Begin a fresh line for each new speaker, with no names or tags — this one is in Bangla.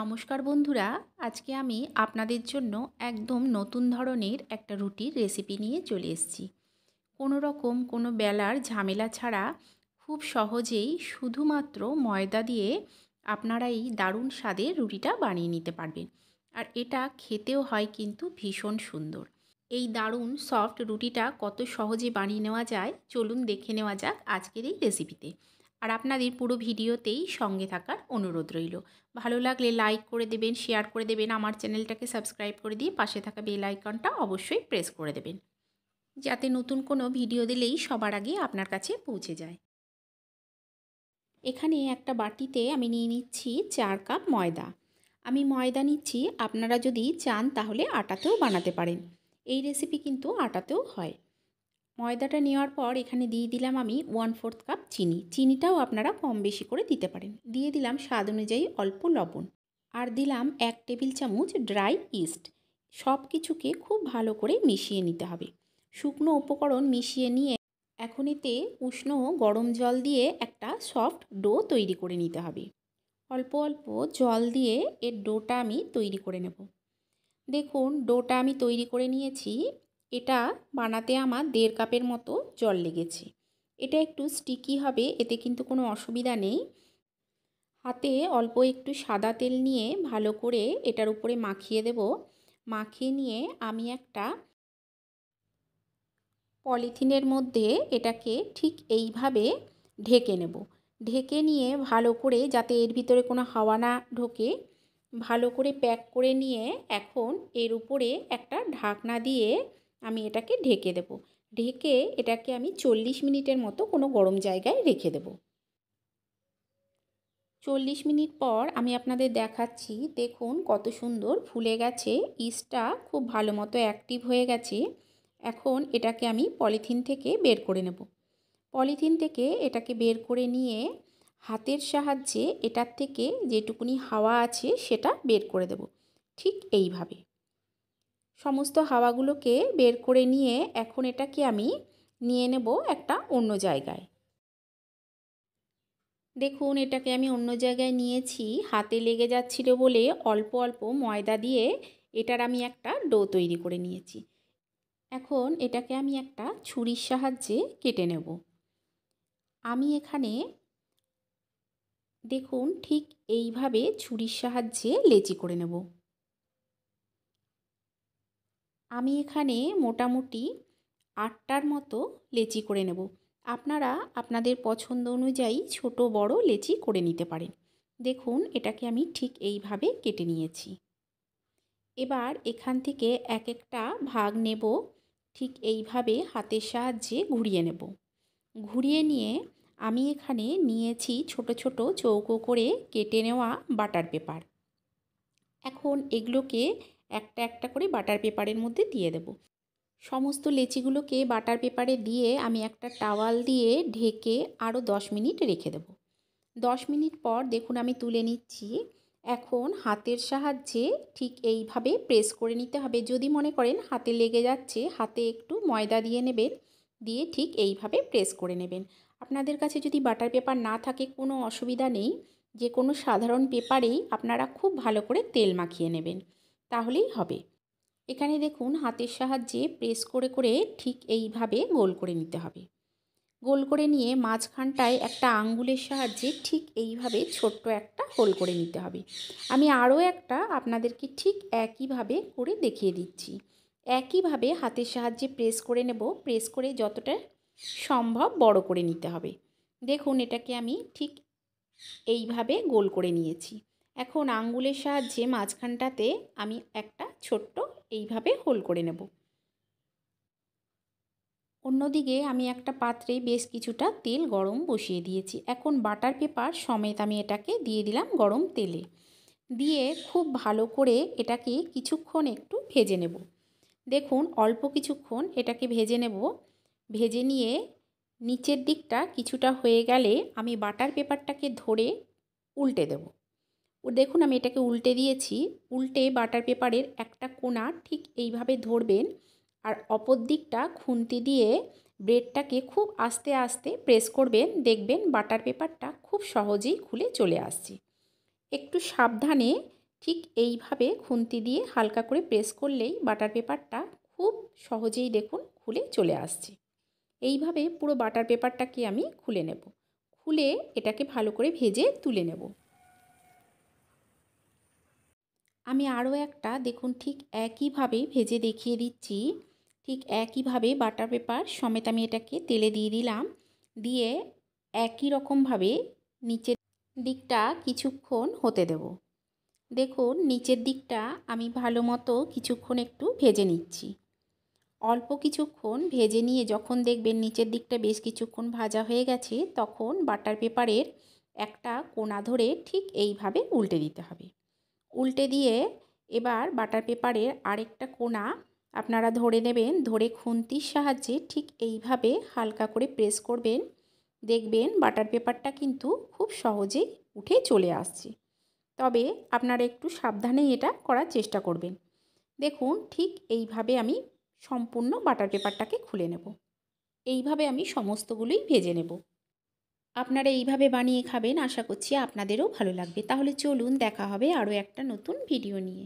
নমস্কার বন্ধুরা আজকে আমি আপনাদের জন্য একদম নতুন ধরনের একটা রুটির রেসিপি নিয়ে চলে এসেছি কোনো রকম কোনো বেলার ঝামেলা ছাড়া খুব সহজেই শুধুমাত্র ময়দা দিয়ে আপনারা এই দারুণ স্বাদের রুটিটা বানিয়ে নিতে পারবেন আর এটা খেতেও হয় কিন্তু ভীষণ সুন্দর এই দারুণ সফট রুটিটা কত সহজে বানিয়ে নেওয়া যায় চলুন দেখে নেওয়া যাক আজকের এই রেসিপিতে আর আপনাদের পুরো ভিডিওতেই সঙ্গে থাকার অনুরোধ রইল ভালো লাগলে লাইক করে দেবেন শেয়ার করে দেবেন আমার চ্যানেলটাকে সাবস্ক্রাইব করে দিয়ে পাশে থাকা বেল আইকনটা অবশ্যই প্রেস করে দেবেন যাতে নতুন কোনো ভিডিও দিলেই সবার আগে আপনার কাছে পৌঁছে যায় এখানে একটা বাটিতে আমি নিয়ে নিচ্ছি চার কাপ ময়দা আমি ময়দা নিচ্ছি আপনারা যদি চান তাহলে আটাতেও বানাতে পারেন এই রেসিপি কিন্তু আটাতেও হয় ময়দাটা নেওয়ার পর এখানে দিয়ে দিলাম আমি ওয়ান ফোর্থ কাপ চিনি চিনিটাও আপনারা কম বেশি করে দিতে পারেন দিয়ে দিলাম স্বাদ অনুযায়ী অল্প লবণ আর দিলাম এক টেবিল চামচ ড্রাই ইস্ট সব কিছুকে খুব ভালো করে মিশিয়ে নিতে হবে শুকনো উপকরণ মিশিয়ে নিয়ে এখন এতে উষ্ণ গরম জল দিয়ে একটা সফট ডো তৈরি করে নিতে হবে অল্প অল্প জল দিয়ে এর ডোটা আমি তৈরি করে নেব দেখুন ডোটা আমি তৈরি করে নিয়েছি এটা বানাতে আমার দেড় কাপের মতো জল লেগেছে এটা একটু স্টিকি হবে এতে কিন্তু কোনো অসুবিধা নেই হাতে অল্প একটু সাদা তেল নিয়ে ভালো করে এটার উপরে মাখিয়ে দেব মাখিয়ে নিয়ে আমি একটা পলিথিনের মধ্যে এটাকে ঠিক এইভাবে ঢেকে নেব ঢেকে নিয়ে ভালো করে যাতে এর ভিতরে কোনো হাওয়া না ঢোকে ভালো করে প্যাক করে নিয়ে এখন এর উপরে একটা ঢাকনা দিয়ে আমি এটাকে ঢেকে দেব ঢেকে এটাকে আমি চল্লিশ মিনিটের মতো কোনো গরম জায়গায় রেখে দেব চল্লিশ মিনিট পর আমি আপনাদের দেখাচ্ছি দেখুন কত সুন্দর ফুলে গেছে ইস্টটা খুব ভালো মতো অ্যাক্টিভ হয়ে গেছে এখন এটাকে আমি পলিথিন থেকে বের করে নেব পলিথিন থেকে এটাকে বের করে নিয়ে হাতের সাহায্যে এটার থেকে যেটুকুনি হাওয়া আছে সেটা বের করে দেব ঠিক এইভাবে সমস্ত হাওয়াগুলোকে বের করে নিয়ে এখন এটাকে আমি নিয়ে নেব একটা অন্য জায়গায় দেখুন এটাকে আমি অন্য জায়গায় নিয়েছি হাতে লেগে যাচ্ছিল বলে অল্প অল্প ময়দা দিয়ে এটার আমি একটা ডো তৈরি করে নিয়েছি এখন এটাকে আমি একটা ছুরির সাহায্যে কেটে নেব আমি এখানে দেখুন ঠিক এইভাবে ছুরির সাহায্যে লেচি করে নেব আমি এখানে মোটামুটি আটটার মতো লেচি করে নেব আপনারা আপনাদের পছন্দ অনুযায়ী ছোট বড় লেচি করে নিতে পারেন দেখুন এটাকে আমি ঠিক এইভাবে কেটে নিয়েছি এবার এখান থেকে এক একটা ভাগ নেব ঠিক এইভাবে হাতের সাহায্যে ঘুরিয়ে নেব ঘুরিয়ে নিয়ে আমি এখানে নিয়েছি ছোট ছোট চৌকো করে কেটে নেওয়া বাটার পেপার এখন এগুলোকে একটা একটা করে বাটার পেপারের মধ্যে দিয়ে দেব সমস্ত লেচিগুলোকে বাটার পেপারে দিয়ে আমি একটা টাওয়াল দিয়ে ঢেকে আরও দশ মিনিট রেখে দেব দশ মিনিট পর দেখুন আমি তুলে নিচ্ছি এখন হাতের সাহায্যে ঠিক এইভাবে প্রেস করে নিতে হবে যদি মনে করেন হাতে লেগে যাচ্ছে হাতে একটু ময়দা দিয়ে নেবেন দিয়ে ঠিক এইভাবে প্রেস করে নেবেন আপনাদের কাছে যদি বাটার পেপার না থাকে কোনো অসুবিধা নেই যে কোনো সাধারণ পেপারেই আপনারা খুব ভালো করে তেল মাখিয়ে নেবেন তাহলেই হবে এখানে দেখুন হাতের সাহায্যে প্রেস করে করে ঠিক এইভাবে গোল করে নিতে হবে গোল করে নিয়ে মাঝখানটায় একটা আঙ্গুলের সাহায্যে ঠিক এইভাবে ছোট্ট একটা হোল করে নিতে হবে আমি আরও একটা আপনাদেরকে ঠিক একইভাবে করে দেখিয়ে দিচ্ছি একইভাবে হাতের সাহায্যে প্রেস করে নেব প্রেস করে যতটা সম্ভব বড় করে নিতে হবে দেখুন এটাকে আমি ঠিক এইভাবে গোল করে নিয়েছি এখন আঙ্গুলের সাহায্যে মাঝখানটাতে আমি একটা ছোট্ট এইভাবে হোল করে নেব অন্যদিকে আমি একটা পাত্রে বেশ কিছুটা তেল গরম বসিয়ে দিয়েছি এখন বাটার পেপার সমেত আমি এটাকে দিয়ে দিলাম গরম তেলে দিয়ে খুব ভালো করে এটাকে কিছুক্ষণ একটু ভেজে নেব দেখুন অল্প কিছুক্ষণ এটাকে ভেজে নেব ভেজে নিয়ে নিচের দিকটা কিছুটা হয়ে গেলে আমি বাটার পেপারটাকে ধরে উল্টে দেবো ও দেখুন আমি এটাকে উল্টে দিয়েছি উল্টে বাটার পেপারের একটা কোনা ঠিক এইভাবে ধরবেন আর অপর দিকটা খুন্তি দিয়ে ব্রেডটাকে খুব আস্তে আস্তে প্রেস করবেন দেখবেন বাটার পেপারটা খুব সহজেই খুলে চলে আসছে একটু সাবধানে ঠিক এইভাবে খুন্তি দিয়ে হালকা করে প্রেস করলেই বাটার পেপারটা খুব সহজেই দেখুন খুলে চলে আসছে এইভাবে পুরো বাটার পেপারটাকে আমি খুলে নেব খুলে এটাকে ভালো করে ভেজে তুলে নেব আমি আরও একটা দেখুন ঠিক একইভাবে ভেজে দেখিয়ে দিচ্ছি ঠিক একইভাবে বাটার পেপার সমেত আমি এটাকে তেলে দিয়ে দিলাম দিয়ে একই রকমভাবে নিচের দিকটা কিছুক্ষণ হতে দেব দেখুন নিচের দিকটা আমি ভালো মতো কিছুক্ষণ একটু ভেজে নিচ্ছি অল্প কিছুক্ষণ ভেজে নিয়ে যখন দেখবেন নিচের দিকটা বেশ কিছুক্ষণ ভাজা হয়ে গেছে তখন বাটার পেপারের একটা কোনা ধরে ঠিক এইভাবে উল্টে দিতে হবে উল্টে দিয়ে এবার বাটার পেপারের আরেকটা কোনা আপনারা ধরে নেবেন ধরে খুন্তির সাহায্যে ঠিক এইভাবে হালকা করে প্রেস করবেন দেখবেন বাটার পেপারটা কিন্তু খুব সহজেই উঠে চলে আসছে তবে আপনারা একটু সাবধানে এটা করার চেষ্টা করবেন দেখুন ঠিক এইভাবে আমি সম্পূর্ণ বাটার পেপারটাকে খুলে নেব এইভাবে আমি সমস্তগুলোই ভেজে নেব আপনারা এইভাবে বানিয়ে খাবেন আশা করছি আপনাদেরও ভালো লাগবে তাহলে চলুন দেখা হবে আরও একটা নতুন ভিডিও নিয়ে